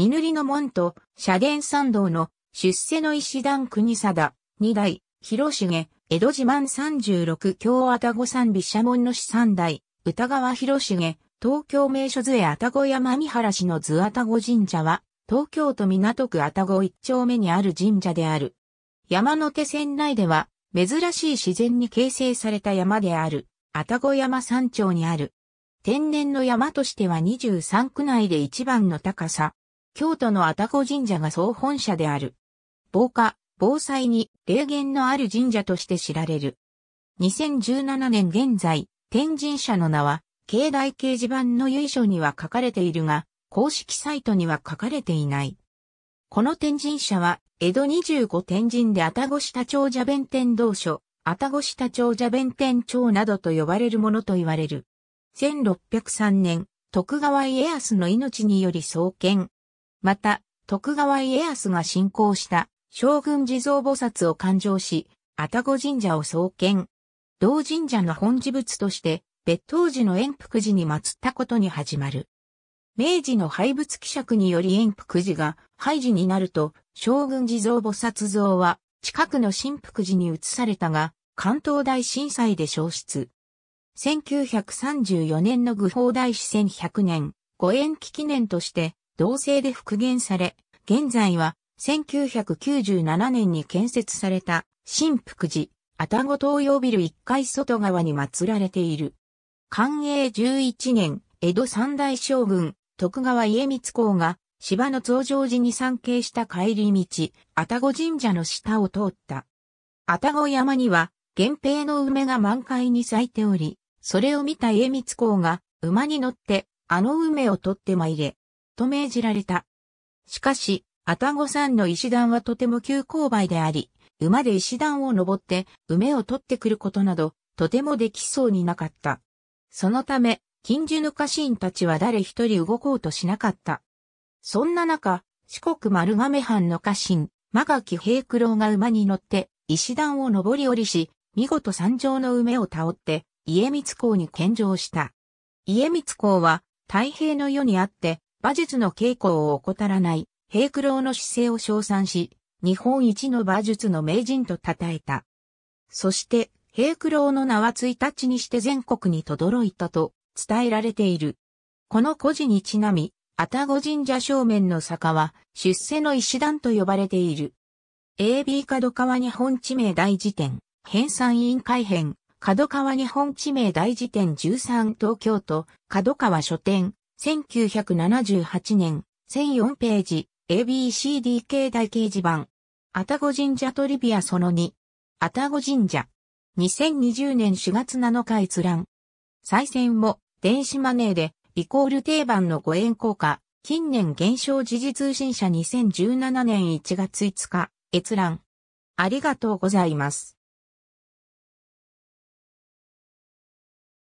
二塗りの門と、社殿参道の出世の石段国貞、二代、広重、江戸自慢三十六京愛宕三美社門の市三代、歌川広重、東京名所図へ愛宕山見原市の図愛宕神社は、東京都港区愛宕一丁目にある神社である。山手線内では、珍しい自然に形成された山である、愛宕山山頂にある。天然の山としては23区内で一番の高さ、京都の愛宕神社が総本社である。防火、防災に霊言のある神社として知られる。2017年現在、天神社の名は、境内掲示板の由緒には書かれているが、公式サイトには書かれていない。この天神社は、江戸25天神で愛宕下長者弁天道所、愛宕下長者弁天町などと呼ばれるものと言われる。1603年、徳川家康の命により創建、また、徳川家康が信仰した将軍地蔵菩薩を勘定し、愛宕神社を創建。同神社の本寺仏として、別当時の円福寺に祀ったことに始まる。明治の廃仏希釈により円福寺が廃寺になると、将軍地蔵菩薩像は近くの新福寺に移されたが、関東大震災で消失。1934年の愚法大師1100年、ご縁記記念として、同性で復元され、現在は1997年に建設された新福寺、愛宕東洋ビル1階外側に祀られている。寛永11年、江戸三大将軍、徳川家光公が芝の増上寺に参詣した帰り道、愛宕神社の下を通った。愛宕山には、源平の梅が満開に咲いており、それを見た家光公が馬に乗って、あの梅を取って参れ、と命じられた。しかし、愛宕山の石段はとても急勾配であり、馬で石段を登って、梅を取ってくることなど、とてもできそうになかった。そのため、近所の家臣たちは誰一人動こうとしなかった。そんな中、四国丸亀藩の家臣、間垣平九郎が馬に乗って、石段を登り降りし、見事山上の梅を倒って、家光公に献上した。家光公は、太平の世にあって、馬術の稽古を怠らない、平九郎の姿勢を称賛し、日本一の馬術の名人と称えた。そして、平九郎の名は1日にして全国に轟いたと伝えられている。この故事にちなみ、あたご神社正面の坂は出世の石段と呼ばれている。AB 角川日本地名大辞典、編纂委員会編、角川日本地名大辞典13東京都、角川書店、1978年、1004ページ、ABCDK 大掲示板。あたご神社トリビアその2。たご神社。2020年4月7日閲覧。再選も、電子マネーで、イコール定番の5円効果。近年減少時事通信社2017年1月5日、閲覧。ありがとうございます。